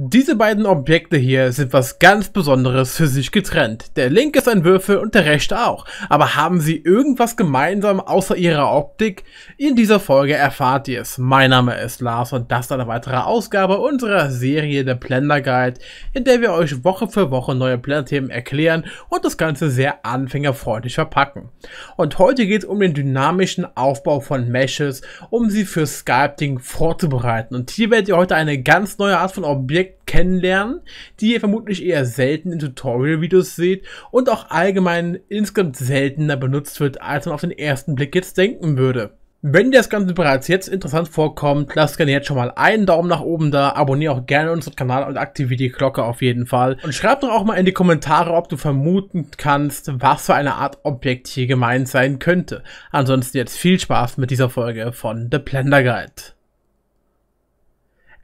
Diese beiden Objekte hier sind was ganz Besonderes für sich getrennt. Der linke ist ein Würfel und der rechte auch. Aber haben sie irgendwas gemeinsam außer ihrer Optik? In dieser Folge erfahrt ihr es. Mein Name ist Lars und das ist eine weitere Ausgabe unserer Serie The Blender Guide, in der wir euch Woche für Woche neue Blender-Themen erklären und das Ganze sehr anfängerfreundlich verpacken. Und heute geht es um den dynamischen Aufbau von Meshes, um sie für Sculpting vorzubereiten. Und hier werdet ihr heute eine ganz neue Art von Objekt Effekt kennenlernen, die ihr vermutlich eher selten in Tutorial-Videos seht und auch allgemein insgesamt seltener benutzt wird, als man auf den ersten Blick jetzt denken würde. Wenn dir das Ganze bereits jetzt interessant vorkommt, lass gerne jetzt schon mal einen Daumen nach oben da, abonniere auch gerne unseren Kanal und aktiviere die Glocke auf jeden Fall. Und schreib doch auch mal in die Kommentare, ob du vermuten kannst, was für eine Art Objekt hier gemeint sein könnte. Ansonsten jetzt viel Spaß mit dieser Folge von The Blender Guide.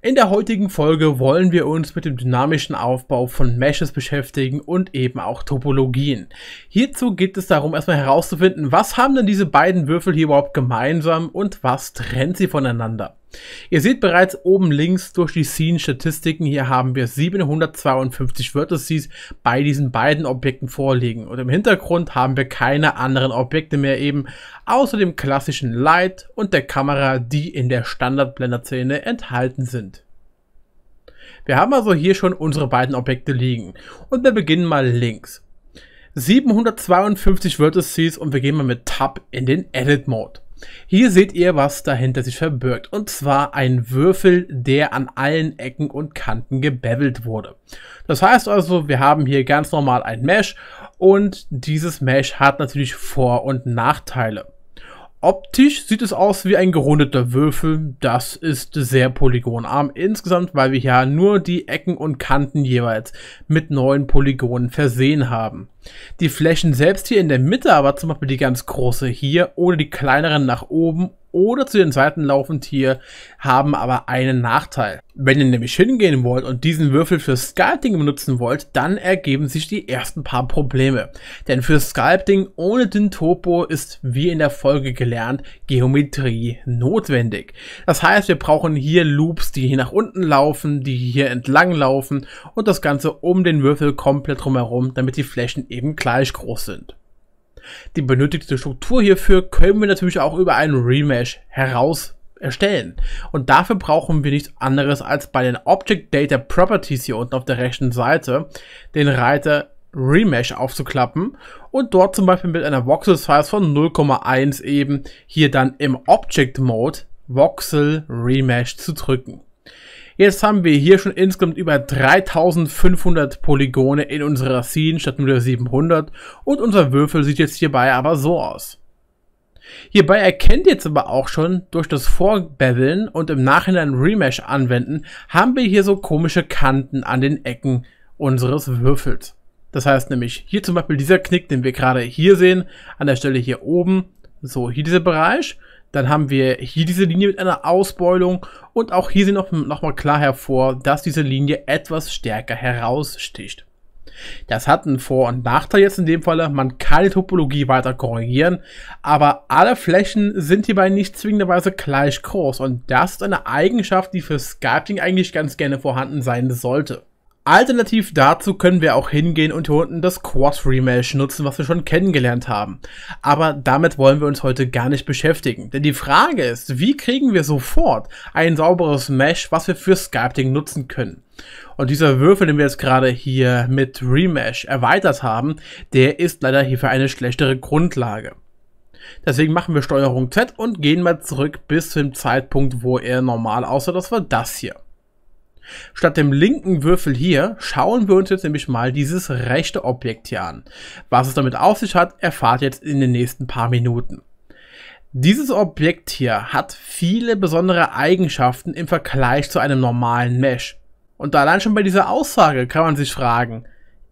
In der heutigen Folge wollen wir uns mit dem dynamischen Aufbau von Meshes beschäftigen und eben auch Topologien. Hierzu geht es darum, erstmal herauszufinden, was haben denn diese beiden Würfel hier überhaupt gemeinsam und was trennt sie voneinander. Ihr seht bereits oben links durch die Scene-Statistiken, hier haben wir 752 Vertices bei diesen beiden Objekten vorliegen und im Hintergrund haben wir keine anderen Objekte mehr eben, außer dem klassischen Light und der Kamera, die in der Standard-Blender-Szene enthalten sind. Wir haben also hier schon unsere beiden Objekte liegen und wir beginnen mal links. 752 Vertices und wir gehen mal mit Tab in den Edit Mode. Hier seht ihr, was dahinter sich verbirgt. Und zwar ein Würfel, der an allen Ecken und Kanten gebevelt wurde. Das heißt also, wir haben hier ganz normal ein Mesh und dieses Mesh hat natürlich Vor- und Nachteile. Optisch sieht es aus wie ein gerundeter Würfel. Das ist sehr polygonarm insgesamt, weil wir ja nur die Ecken und Kanten jeweils mit neuen Polygonen versehen haben. Die Flächen selbst hier in der Mitte, aber zum Beispiel die ganz große hier oder die kleineren nach oben oder zu den Seiten laufend hier, haben aber einen Nachteil. Wenn ihr nämlich hingehen wollt und diesen Würfel für Sculpting benutzen wollt, dann ergeben sich die ersten paar Probleme. Denn für Sculpting ohne den Topo ist, wie in der Folge gelernt, Geometrie notwendig. Das heißt, wir brauchen hier Loops, die hier nach unten laufen, die hier entlang laufen und das Ganze um den Würfel komplett drumherum, damit die Flächen eben gleich groß sind. Die benötigte Struktur hierfür können wir natürlich auch über einen Remesh heraus erstellen. Und dafür brauchen wir nichts anderes als bei den Object Data Properties hier unten auf der rechten Seite den Reiter Remesh aufzuklappen und dort zum Beispiel mit einer Voxel Size von 0,1 eben hier dann im Object Mode Voxel Remesh zu drücken. Jetzt haben wir hier schon insgesamt über 3500 Polygone in unserer Scene statt nur der 700 und unser Würfel sieht jetzt hierbei aber so aus. Hierbei erkennt ihr jetzt aber auch schon, durch das Vorbeveln und im Nachhinein Remesh anwenden, haben wir hier so komische Kanten an den Ecken unseres Würfels. Das heißt nämlich, hier zum Beispiel dieser Knick, den wir gerade hier sehen, an der Stelle hier oben, so hier dieser Bereich dann haben wir hier diese Linie mit einer Ausbeulung und auch hier sehen noch, noch mal klar hervor, dass diese Linie etwas stärker heraussticht. Das hat einen Vor- und Nachteil jetzt in dem Falle. Man kann die Topologie weiter korrigieren, aber alle Flächen sind hierbei nicht zwingenderweise gleich groß und das ist eine Eigenschaft, die für Sculpting eigentlich ganz gerne vorhanden sein sollte. Alternativ dazu können wir auch hingehen und hier unten das Quad Remesh nutzen, was wir schon kennengelernt haben. Aber damit wollen wir uns heute gar nicht beschäftigen. Denn die Frage ist, wie kriegen wir sofort ein sauberes Mesh, was wir für Sculpting nutzen können? Und dieser Würfel, den wir jetzt gerade hier mit Remesh erweitert haben, der ist leider hierfür eine schlechtere Grundlage. Deswegen machen wir Steuerung Z und gehen mal zurück bis zum Zeitpunkt, wo er normal aussah. Das war das hier. Statt dem linken Würfel hier schauen wir uns jetzt nämlich mal dieses rechte Objekt hier an. Was es damit auf sich hat, erfahrt jetzt in den nächsten paar Minuten. Dieses Objekt hier hat viele besondere Eigenschaften im Vergleich zu einem normalen Mesh. Und allein schon bei dieser Aussage kann man sich fragen,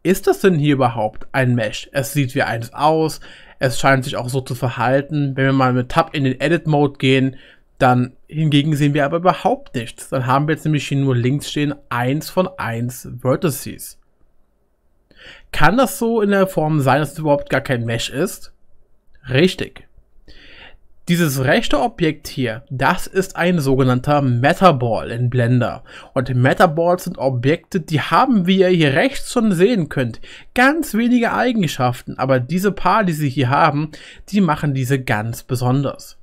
ist das denn hier überhaupt ein Mesh? Es sieht wie eins aus, es scheint sich auch so zu verhalten. Wenn wir mal mit Tab in den Edit Mode gehen, dann hingegen sehen wir aber überhaupt nichts. Dann haben wir jetzt nämlich hier nur links stehen 1 von 1 Vertices. Kann das so in der Form sein, dass es überhaupt gar kein Mesh ist? Richtig. Dieses rechte Objekt hier, das ist ein sogenannter Metaball in Blender. Und Metaballs sind Objekte, die haben, wie ihr hier rechts schon sehen könnt, ganz wenige Eigenschaften, aber diese paar, die sie hier haben, die machen diese ganz besonders.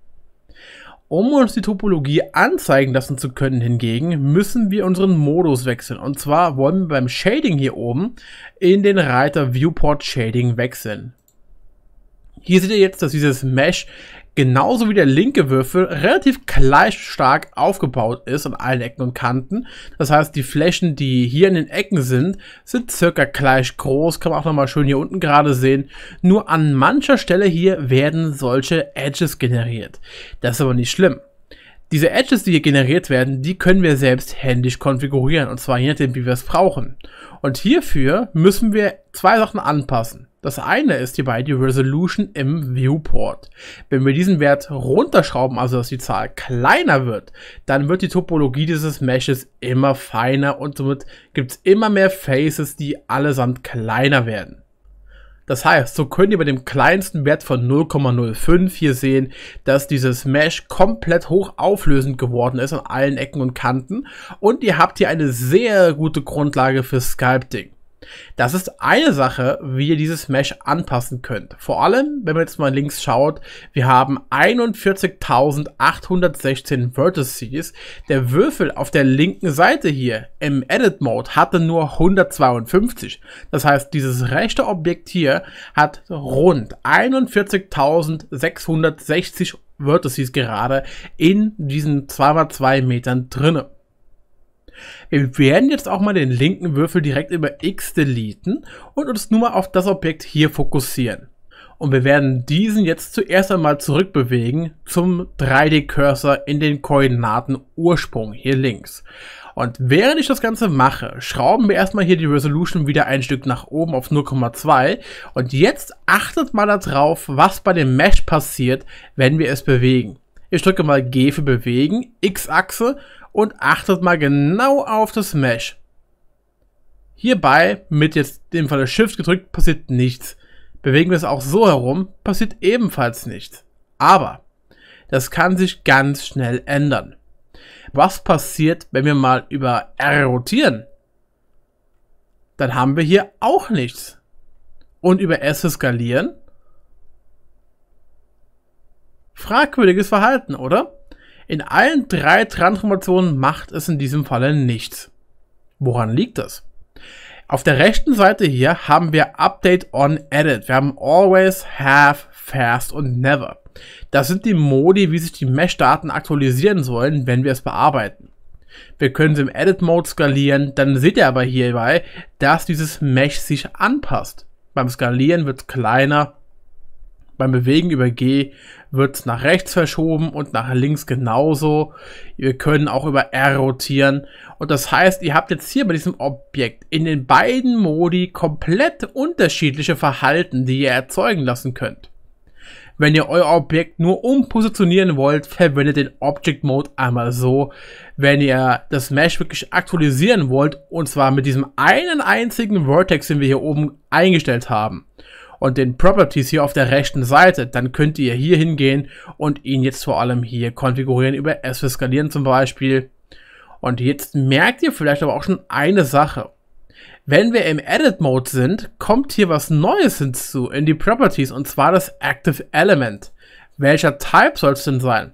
Um uns die Topologie anzeigen lassen zu können hingegen, müssen wir unseren Modus wechseln. Und zwar wollen wir beim Shading hier oben in den Reiter Viewport Shading wechseln. Hier seht ihr jetzt, dass dieses Mesh genauso wie der linke Würfel relativ gleich stark aufgebaut ist an allen Ecken und Kanten. Das heißt, die Flächen, die hier in den Ecken sind, sind circa gleich groß. Kann man auch nochmal schön hier unten gerade sehen. Nur an mancher Stelle hier werden solche Edges generiert. Das ist aber nicht schlimm. Diese Edges, die hier generiert werden, die können wir selbst händisch konfigurieren. Und zwar je nachdem, wie wir es brauchen. Und hierfür müssen wir zwei Sachen anpassen. Das eine ist hierbei die Resolution im Viewport. Wenn wir diesen Wert runterschrauben, also dass die Zahl kleiner wird, dann wird die Topologie dieses Meshes immer feiner und somit gibt es immer mehr Faces, die allesamt kleiner werden. Das heißt, so könnt ihr bei dem kleinsten Wert von 0,05 hier sehen, dass dieses Mesh komplett hochauflösend geworden ist an allen Ecken und Kanten und ihr habt hier eine sehr gute Grundlage für Sculpting. Das ist eine Sache, wie ihr dieses Mesh anpassen könnt. Vor allem, wenn man jetzt mal links schaut, wir haben 41.816 Vertices. Der Würfel auf der linken Seite hier im Edit Mode hatte nur 152. Das heißt, dieses rechte Objekt hier hat rund 41.660 Vertices gerade in diesen 2x2 Metern drinne. Wir werden jetzt auch mal den linken Würfel direkt über X deleten und uns nur mal auf das Objekt hier fokussieren. Und wir werden diesen jetzt zuerst einmal zurückbewegen zum 3D-Cursor in den Koordinatenursprung hier links. Und während ich das Ganze mache, schrauben wir erstmal hier die Resolution wieder ein Stück nach oben auf 0,2. Und jetzt achtet mal darauf, was bei dem Mesh passiert, wenn wir es bewegen. Ich drücke mal G für bewegen, X-Achse und achtet mal genau auf das Mesh. Hierbei, mit jetzt dem Fall Shift gedrückt, passiert nichts. Bewegen wir es auch so herum, passiert ebenfalls nichts. Aber, das kann sich ganz schnell ändern. Was passiert, wenn wir mal über R rotieren? Dann haben wir hier auch nichts. Und über S skalieren? Fragwürdiges Verhalten, oder? In allen drei Transformationen macht es in diesem Falle nichts. Woran liegt das? Auf der rechten Seite hier haben wir Update on Edit. Wir haben Always, Have, Fast und Never. Das sind die Modi, wie sich die Mesh-Daten aktualisieren sollen, wenn wir es bearbeiten. Wir können sie im Edit-Mode skalieren, dann seht ihr aber hierbei, dass dieses Mesh sich anpasst. Beim Skalieren wird es kleiner, beim Bewegen über G wird es nach rechts verschoben und nach links genauso. Wir können auch über R rotieren. Und das heißt, ihr habt jetzt hier bei diesem Objekt in den beiden Modi komplett unterschiedliche Verhalten, die ihr erzeugen lassen könnt. Wenn ihr euer Objekt nur umpositionieren wollt, verwendet den Object Mode einmal so. Wenn ihr das Mesh wirklich aktualisieren wollt, und zwar mit diesem einen einzigen Vertex, den wir hier oben eingestellt haben, und den Properties hier auf der rechten Seite, dann könnt ihr hier hingehen und ihn jetzt vor allem hier konfigurieren über S skalieren zum Beispiel. Und jetzt merkt ihr vielleicht aber auch schon eine Sache. Wenn wir im Edit Mode sind, kommt hier was Neues hinzu in die Properties und zwar das Active Element. Welcher Type soll es denn sein?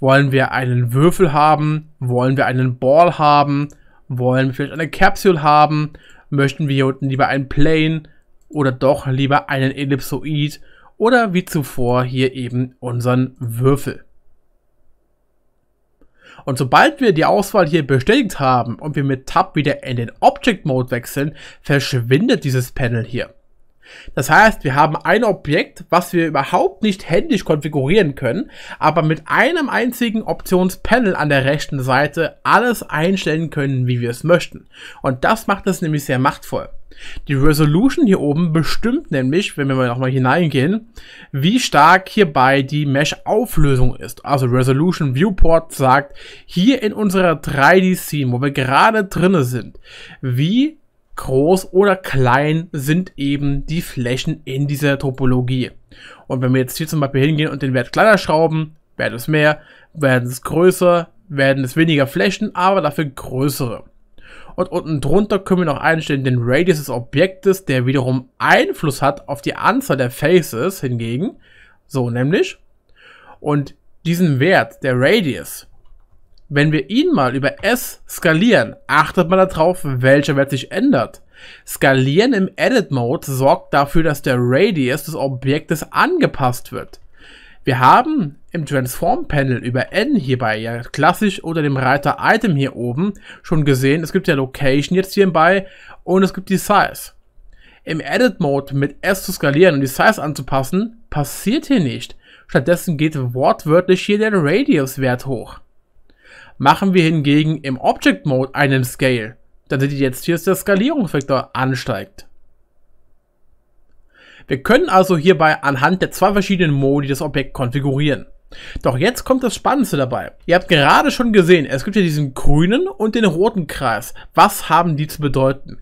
Wollen wir einen Würfel haben? Wollen wir einen Ball haben? Wollen wir vielleicht eine Capsule haben? Möchten wir hier unten lieber ein Plane? oder doch lieber einen Ellipsoid oder wie zuvor hier eben unseren Würfel. Und sobald wir die Auswahl hier bestätigt haben und wir mit Tab wieder in den Object Mode wechseln, verschwindet dieses Panel hier. Das heißt, wir haben ein Objekt, was wir überhaupt nicht händisch konfigurieren können, aber mit einem einzigen Optionspanel an der rechten Seite alles einstellen können, wie wir es möchten. Und das macht es nämlich sehr machtvoll. Die Resolution hier oben bestimmt nämlich, wenn wir nochmal hineingehen, wie stark hierbei die Mesh-Auflösung ist. Also Resolution Viewport sagt, hier in unserer 3D-Scene, wo wir gerade drinne sind, wie groß oder klein sind eben die Flächen in dieser Topologie. Und wenn wir jetzt hier zum Beispiel hingehen und den Wert kleiner schrauben, werden es mehr, werden es größer, werden es weniger Flächen, aber dafür größere. Und unten drunter können wir noch einstellen den Radius des Objektes, der wiederum Einfluss hat auf die Anzahl der Faces hingegen. So nämlich. Und diesen Wert, der Radius, wenn wir ihn mal über S skalieren, achtet mal darauf, welcher Wert sich ändert. Skalieren im Edit Mode sorgt dafür, dass der Radius des Objektes angepasst wird. Wir haben im Transform Panel über N hierbei ja klassisch unter dem Reiter Item hier oben schon gesehen, es gibt ja Location jetzt hierbei und es gibt die Size. Im Edit Mode mit S zu skalieren und die Size anzupassen, passiert hier nicht. Stattdessen geht wortwörtlich hier der Radius-Wert hoch. Machen wir hingegen im Object Mode einen Scale, dann seht ihr jetzt hier, dass der Skalierungsvektor ansteigt. Wir können also hierbei anhand der zwei verschiedenen Modi das Objekt konfigurieren. Doch jetzt kommt das Spannendste dabei. Ihr habt gerade schon gesehen, es gibt ja diesen grünen und den roten Kreis. Was haben die zu bedeuten?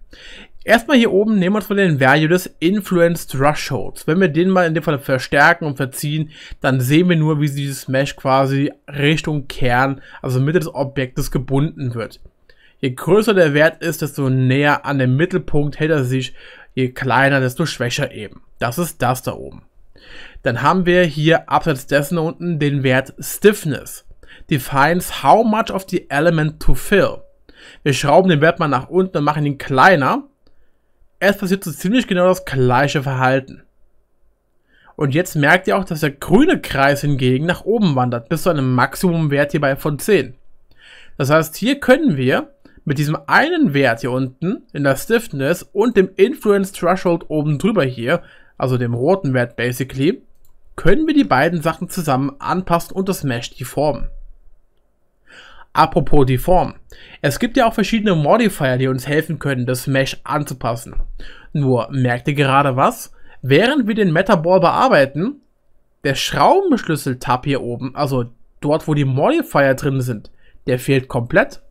Erstmal hier oben nehmen wir uns mal den Value des Influenced Thresholds. Wenn wir den mal in dem Fall verstärken und verziehen, dann sehen wir nur, wie dieses Mesh quasi Richtung Kern, also Mitte des Objektes gebunden wird. Je größer der Wert ist, desto näher an dem Mittelpunkt hält er sich, je kleiner, desto schwächer eben. Das ist das da oben. Dann haben wir hier abseits dessen unten den Wert Stiffness. Defines how much of the element to fill. Wir schrauben den Wert mal nach unten und machen ihn kleiner es passiert so ziemlich genau das gleiche Verhalten. Und jetzt merkt ihr auch, dass der grüne Kreis hingegen nach oben wandert, bis zu einem Maximumwert hierbei von 10. Das heißt, hier können wir mit diesem einen Wert hier unten in der Stiffness und dem Influence Threshold oben drüber hier, also dem roten Wert basically, können wir die beiden Sachen zusammen anpassen und das Mesh die Formen. Apropos die Form. Es gibt ja auch verschiedene Modifier, die uns helfen können, das Mesh anzupassen. Nur, merkt ihr gerade was? Während wir den Metaball bearbeiten, der Schraubenschlüssel-Tab hier oben, also dort, wo die Modifier drin sind, der fehlt komplett.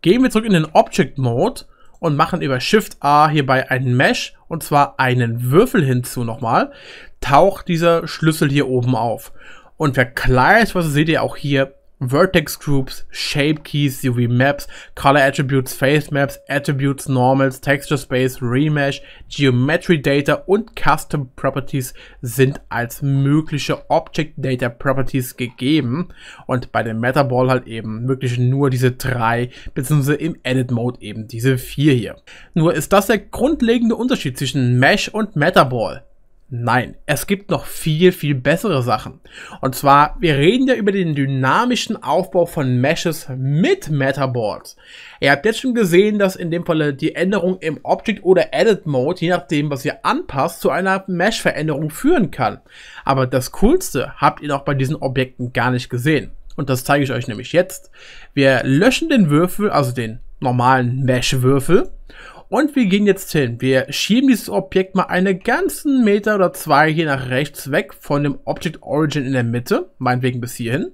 Gehen wir zurück in den Object Mode und machen über Shift A hierbei einen Mesh und zwar einen Würfel hinzu nochmal, taucht dieser Schlüssel hier oben auf und verkleinert, was seht ihr auch hier Vertex Groups, Shape Keys UV Maps, Color Attributes, Face Maps, Attributes, Normals, Texture Space, Remesh, Geometry Data und Custom Properties sind als mögliche Object Data Properties gegeben und bei dem Metaball halt eben wirklich nur diese drei, beziehungsweise im Edit Mode eben diese vier hier. Nur ist das der grundlegende Unterschied zwischen Mesh und Metaball. Nein, es gibt noch viel, viel bessere Sachen. Und zwar, wir reden ja über den dynamischen Aufbau von Meshes mit Metaboards. Ihr habt jetzt schon gesehen, dass in dem Falle die Änderung im Object oder Edit Mode, je nachdem, was ihr anpasst, zu einer Mesh-Veränderung führen kann. Aber das Coolste habt ihr noch bei diesen Objekten gar nicht gesehen. Und das zeige ich euch nämlich jetzt. Wir löschen den Würfel, also den normalen Mesh-Würfel, und wir gehen jetzt hin. Wir schieben dieses Objekt mal einen ganzen Meter oder zwei hier nach rechts weg von dem Object Origin in der Mitte, meinetwegen bis hierhin.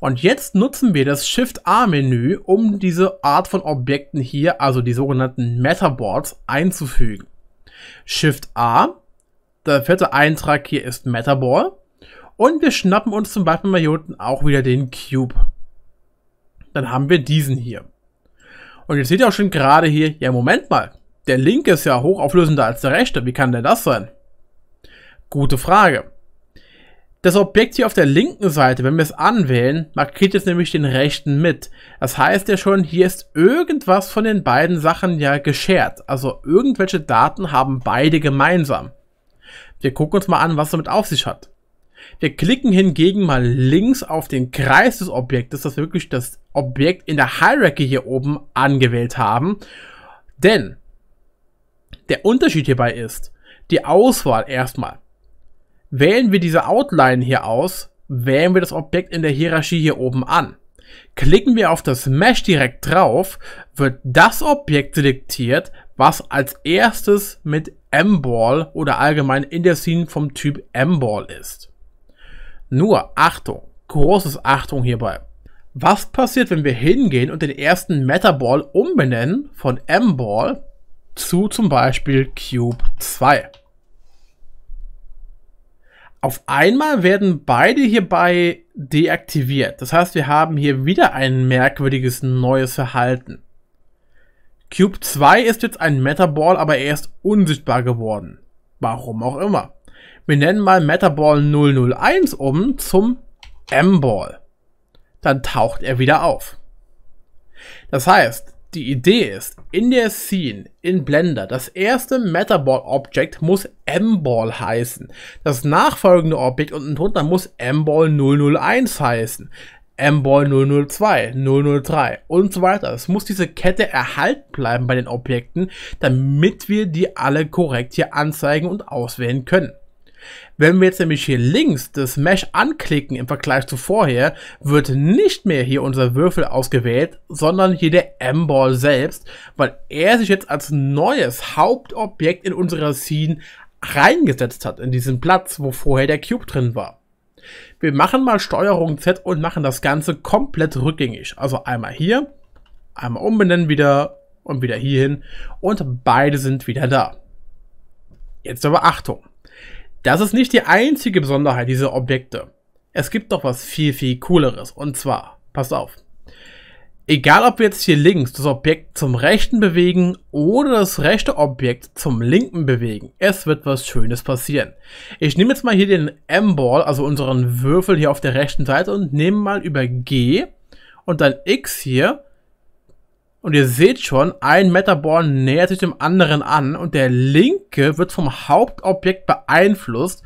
Und jetzt nutzen wir das Shift-A-Menü, um diese Art von Objekten hier, also die sogenannten Metaboards, einzufügen. Shift-A, der vierte Eintrag hier ist Metaball. Und wir schnappen uns zum Beispiel mal hier unten auch wieder den Cube. Dann haben wir diesen hier. Und jetzt seht ihr auch schon gerade hier, ja Moment mal, der linke ist ja hochauflösender als der rechte, wie kann denn das sein? Gute Frage. Das Objekt hier auf der linken Seite, wenn wir es anwählen, markiert jetzt nämlich den rechten mit. Das heißt ja schon, hier ist irgendwas von den beiden Sachen ja geschert. Also irgendwelche Daten haben beide gemeinsam. Wir gucken uns mal an, was damit auf sich hat. Wir klicken hingegen mal links auf den Kreis des Objektes, dass wir wirklich das Objekt in der Hierarchy hier oben angewählt haben. Denn der Unterschied hierbei ist, die Auswahl erstmal. Wählen wir diese Outline hier aus, wählen wir das Objekt in der Hierarchie hier oben an. Klicken wir auf das Mesh direkt drauf, wird das Objekt selektiert, was als erstes mit M-Ball oder allgemein in der Scene vom Typ M-Ball ist. Nur Achtung, großes Achtung hierbei. Was passiert, wenn wir hingehen und den ersten Metaball umbenennen von M-Ball zu zum Beispiel Cube 2? Auf einmal werden beide hierbei deaktiviert. Das heißt, wir haben hier wieder ein merkwürdiges neues Verhalten. Cube 2 ist jetzt ein Metaball, aber er ist unsichtbar geworden. Warum auch immer. Wir nennen mal Metaball 001 um zum M-Ball. Dann taucht er wieder auf. Das heißt, die Idee ist, in der Scene, in Blender, das erste Metaball-Object muss M-Ball heißen. Das nachfolgende Objekt unten drunter muss M-Ball 001 heißen. M-Ball 002, 003 und so weiter. Es muss diese Kette erhalten bleiben bei den Objekten, damit wir die alle korrekt hier anzeigen und auswählen können. Wenn wir jetzt nämlich hier links das Mesh anklicken im Vergleich zu vorher, wird nicht mehr hier unser Würfel ausgewählt, sondern hier der M-Ball selbst, weil er sich jetzt als neues Hauptobjekt in unserer Scene reingesetzt hat, in diesen Platz, wo vorher der Cube drin war. Wir machen mal Steuerung Z und machen das Ganze komplett rückgängig. Also einmal hier, einmal umbenennen wieder und wieder hierhin und beide sind wieder da. Jetzt aber Achtung. Das ist nicht die einzige Besonderheit dieser Objekte. Es gibt doch was viel, viel cooleres. Und zwar, passt auf. Egal ob wir jetzt hier links das Objekt zum rechten bewegen oder das rechte Objekt zum linken bewegen, es wird was Schönes passieren. Ich nehme jetzt mal hier den M-Ball, also unseren Würfel hier auf der rechten Seite und nehme mal über G und dann X hier und ihr seht schon, ein Metaborn nähert sich dem anderen an und der linke wird vom Hauptobjekt beeinflusst,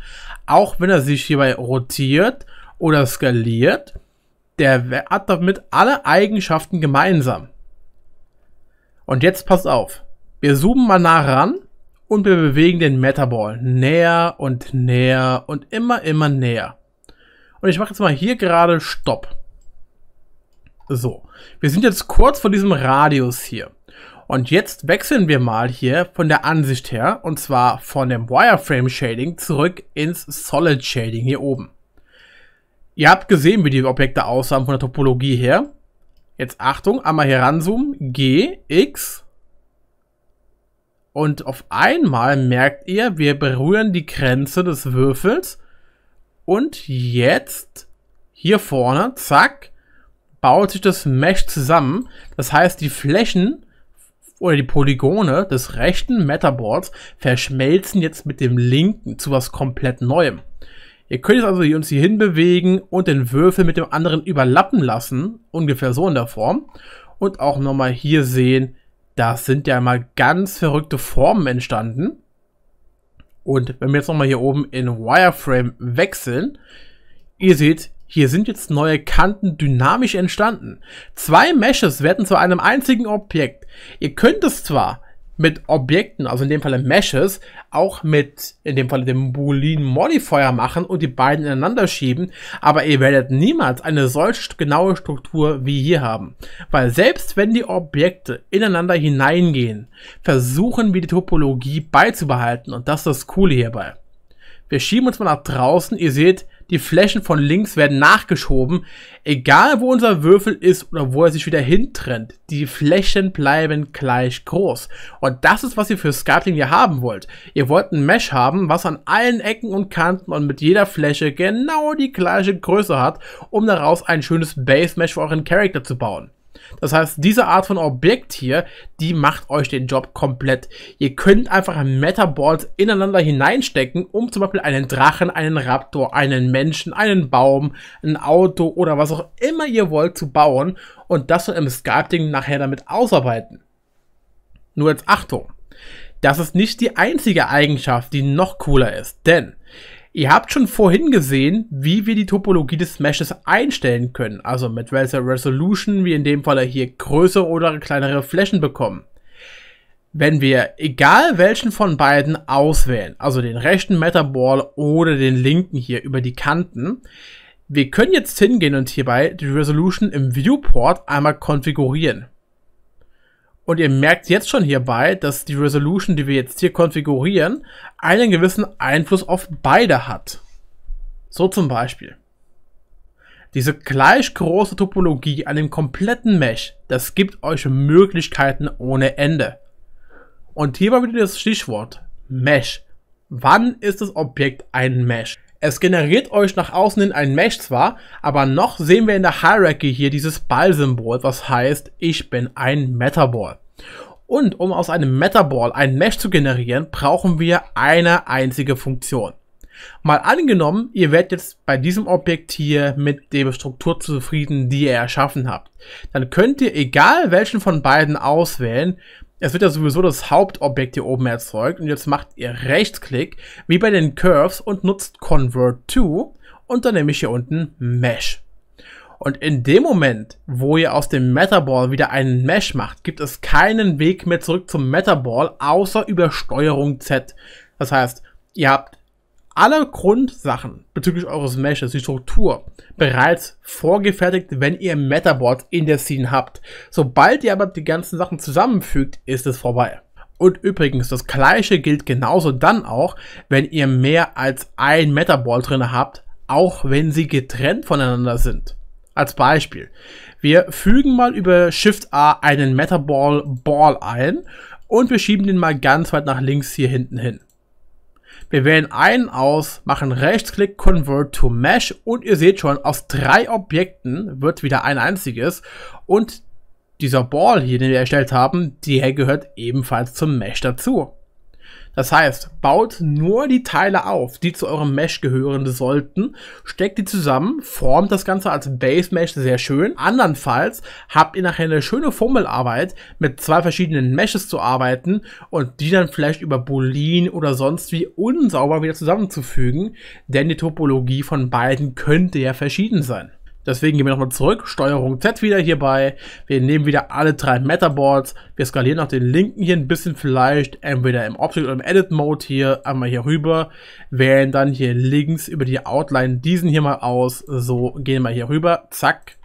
auch wenn er sich hierbei rotiert oder skaliert. Der hat damit alle Eigenschaften gemeinsam. Und jetzt passt auf. Wir zoomen mal nah ran und wir bewegen den Metaball näher und näher und immer, immer näher. Und ich mache jetzt mal hier gerade Stopp. So, wir sind jetzt kurz vor diesem Radius hier. Und jetzt wechseln wir mal hier von der Ansicht her, und zwar von dem Wireframe Shading zurück ins Solid Shading hier oben. Ihr habt gesehen, wie die Objekte aussahen von der Topologie her. Jetzt Achtung, einmal hier ranzoomen, G, X. Und auf einmal merkt ihr, wir berühren die Grenze des Würfels. Und jetzt hier vorne, zack, baut sich das Mesh zusammen. Das heißt, die Flächen oder die Polygone des rechten Metaboards verschmelzen jetzt mit dem linken zu was komplett Neuem. Ihr könnt jetzt also hier uns hier hinbewegen und den Würfel mit dem anderen überlappen lassen, ungefähr so in der Form. Und auch nochmal hier sehen, das sind ja mal ganz verrückte Formen entstanden. Und wenn wir jetzt nochmal hier oben in Wireframe wechseln, ihr seht, hier sind jetzt neue Kanten dynamisch entstanden. Zwei Meshes werden zu einem einzigen Objekt. Ihr könnt es zwar mit Objekten, also in dem Falle Meshes, auch mit, in dem Falle dem Boolean Modifier machen und die beiden ineinander schieben, aber ihr werdet niemals eine solch genaue Struktur wie hier haben. Weil selbst wenn die Objekte ineinander hineingehen, versuchen wir die Topologie beizubehalten und das ist das Coole hierbei. Wir schieben uns mal nach draußen, ihr seht, die Flächen von links werden nachgeschoben, egal wo unser Würfel ist oder wo er sich wieder hintrennt. Die Flächen bleiben gleich groß. Und das ist, was ihr für Skypling hier haben wollt. Ihr wollt ein Mesh haben, was an allen Ecken und Kanten und mit jeder Fläche genau die gleiche Größe hat, um daraus ein schönes Base-Mesh für euren Charakter zu bauen. Das heißt, diese Art von Objekt hier, die macht euch den Job komplett. Ihr könnt einfach Metaballs ineinander hineinstecken, um zum Beispiel einen Drachen, einen Raptor, einen Menschen, einen Baum, ein Auto oder was auch immer ihr wollt zu bauen und das dann im Sculpting nachher damit ausarbeiten. Nur jetzt Achtung! Das ist nicht die einzige Eigenschaft, die noch cooler ist, denn Ihr habt schon vorhin gesehen, wie wir die Topologie des Meshes einstellen können, also mit welcher Resolution wir in dem Falle hier größere oder kleinere Flächen bekommen. Wenn wir egal welchen von beiden auswählen, also den rechten Metaball oder den linken hier über die Kanten, wir können jetzt hingehen und hierbei die Resolution im Viewport einmal konfigurieren. Und ihr merkt jetzt schon hierbei, dass die Resolution, die wir jetzt hier konfigurieren, einen gewissen Einfluss auf beide hat. So zum Beispiel. Diese gleich große Topologie an dem kompletten Mesh, das gibt euch Möglichkeiten ohne Ende. Und hier war wieder das Stichwort Mesh. Wann ist das Objekt ein Mesh? Es generiert euch nach außen hin ein Mesh zwar, aber noch sehen wir in der Hierarchy hier dieses Ball-Symbol, was heißt, ich bin ein Metaball. Und um aus einem Metaball ein Mesh zu generieren, brauchen wir eine einzige Funktion. Mal angenommen, ihr werdet jetzt bei diesem Objekt hier mit der Struktur zufrieden, die ihr erschaffen habt. Dann könnt ihr egal welchen von beiden auswählen, es wird ja sowieso das Hauptobjekt hier oben erzeugt und jetzt macht ihr Rechtsklick, wie bei den Curves und nutzt Convert to und dann nehme ich hier unten Mesh. Und in dem Moment, wo ihr aus dem Metaball wieder einen Mesh macht, gibt es keinen Weg mehr zurück zum Metaball, außer über STRG Z. Das heißt, ihr habt alle Grundsachen bezüglich eures Meshes, also die Struktur, bereits vorgefertigt, wenn ihr Metaboards in der Scene habt. Sobald ihr aber die ganzen Sachen zusammenfügt, ist es vorbei. Und übrigens, das gleiche gilt genauso dann auch, wenn ihr mehr als ein Metaboard drin habt, auch wenn sie getrennt voneinander sind. Als Beispiel. Wir fügen mal über Shift A einen Metaball Ball ein und wir schieben den mal ganz weit nach links hier hinten hin. Wir wählen einen aus, machen Rechtsklick Convert to Mesh und ihr seht schon, aus drei Objekten wird wieder ein einziges und dieser Ball hier, den wir erstellt haben, der gehört ebenfalls zum Mesh dazu. Das heißt, baut nur die Teile auf, die zu eurem Mesh gehören sollten, steckt die zusammen, formt das Ganze als Base Mesh sehr schön. Andernfalls habt ihr nachher eine schöne Fummelarbeit, mit zwei verschiedenen Meshes zu arbeiten und die dann vielleicht über Boolean oder sonst wie unsauber wieder zusammenzufügen, denn die Topologie von beiden könnte ja verschieden sein. Deswegen gehen wir nochmal zurück, Steuerung Z wieder hierbei. Wir nehmen wieder alle drei Metaboards. Wir skalieren auch den linken hier ein bisschen vielleicht, entweder im Object oder im Edit Mode hier einmal hier rüber. Wählen dann hier links über die Outline diesen hier mal aus. So, gehen wir hier rüber, zack.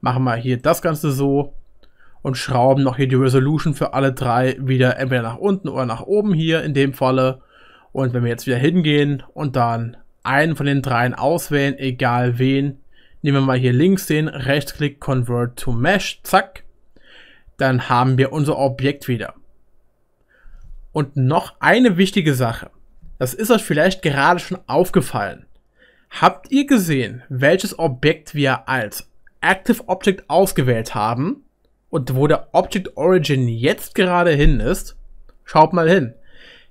Machen wir hier das Ganze so und schrauben noch hier die Resolution für alle drei wieder entweder nach unten oder nach oben hier in dem Falle. Und wenn wir jetzt wieder hingehen und dann einen von den dreien auswählen, egal wen, Nehmen wir mal hier links den Rechtsklick Convert to Mesh, zack. Dann haben wir unser Objekt wieder. Und noch eine wichtige Sache. Das ist euch vielleicht gerade schon aufgefallen. Habt ihr gesehen, welches Objekt wir als Active Object ausgewählt haben und wo der Object Origin jetzt gerade hin ist? Schaut mal hin.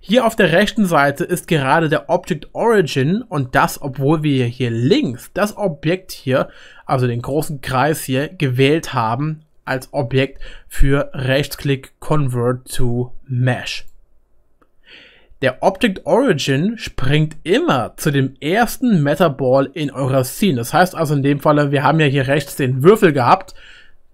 Hier auf der rechten Seite ist gerade der Object Origin und das, obwohl wir hier links das Objekt hier, also den großen Kreis hier, gewählt haben als Objekt für Rechtsklick Convert to Mesh. Der Object Origin springt immer zu dem ersten Meta-Ball in eurer Scene. Das heißt also in dem Falle, wir haben ja hier rechts den Würfel gehabt,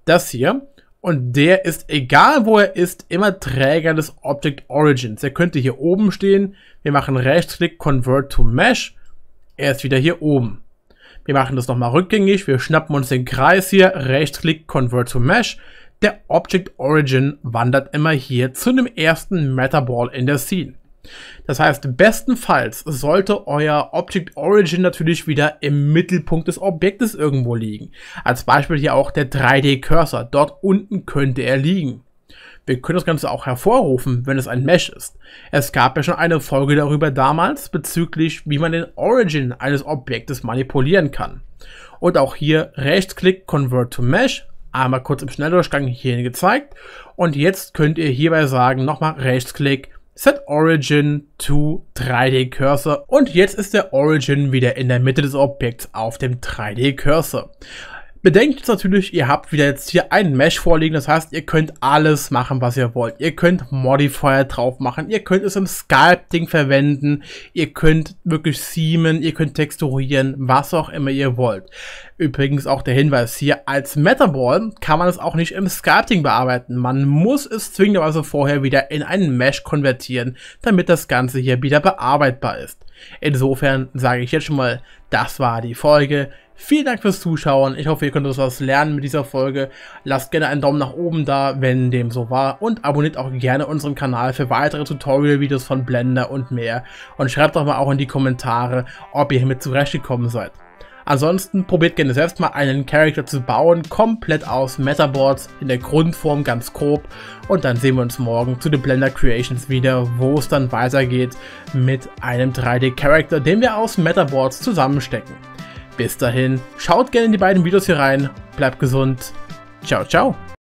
das hier. Und der ist, egal wo er ist, immer Träger des Object Origins. Er könnte hier oben stehen. Wir machen Rechtsklick Convert to Mesh. Er ist wieder hier oben. Wir machen das nochmal rückgängig. Wir schnappen uns den Kreis hier. Rechtsklick Convert to Mesh. Der Object Origin wandert immer hier zu dem ersten Meta Ball in der Scene. Das heißt, bestenfalls sollte euer Object Origin natürlich wieder im Mittelpunkt des Objektes irgendwo liegen. Als Beispiel hier auch der 3D-Cursor. Dort unten könnte er liegen. Wir können das Ganze auch hervorrufen, wenn es ein Mesh ist. Es gab ja schon eine Folge darüber damals bezüglich, wie man den Origin eines Objektes manipulieren kann. Und auch hier Rechtsklick Convert to Mesh, einmal kurz im Schnelldurchgang hierhin gezeigt. Und jetzt könnt ihr hierbei sagen, nochmal Rechtsklick Set Origin to 3D Cursor und jetzt ist der Origin wieder in der Mitte des Objekts auf dem 3D Cursor. Bedenkt jetzt natürlich, ihr habt wieder jetzt hier ein Mesh vorliegen, das heißt, ihr könnt alles machen, was ihr wollt. Ihr könnt Modifier drauf machen, ihr könnt es im Sculpting verwenden, ihr könnt wirklich seamen, ihr könnt texturieren, was auch immer ihr wollt. Übrigens auch der Hinweis hier, als Metaball kann man es auch nicht im Sculpting bearbeiten. Man muss es zwingenderweise vorher wieder in einen Mesh konvertieren, damit das Ganze hier wieder bearbeitbar ist. Insofern sage ich jetzt schon mal, das war die Folge. Vielen Dank fürs Zuschauen. Ich hoffe, ihr könnt was lernen mit dieser Folge. Lasst gerne einen Daumen nach oben da, wenn dem so war. Und abonniert auch gerne unseren Kanal für weitere Tutorial-Videos von Blender und mehr. Und schreibt doch mal auch in die Kommentare, ob ihr hiermit zurechtgekommen seid. Ansonsten probiert gerne selbst mal einen Charakter zu bauen, komplett aus Metaboards, in der Grundform ganz grob. Und dann sehen wir uns morgen zu den Blender Creations wieder, wo es dann weitergeht mit einem 3D-Charakter, den wir aus Metaboards zusammenstecken. Bis dahin, schaut gerne in die beiden Videos hier rein, bleibt gesund, ciao, ciao.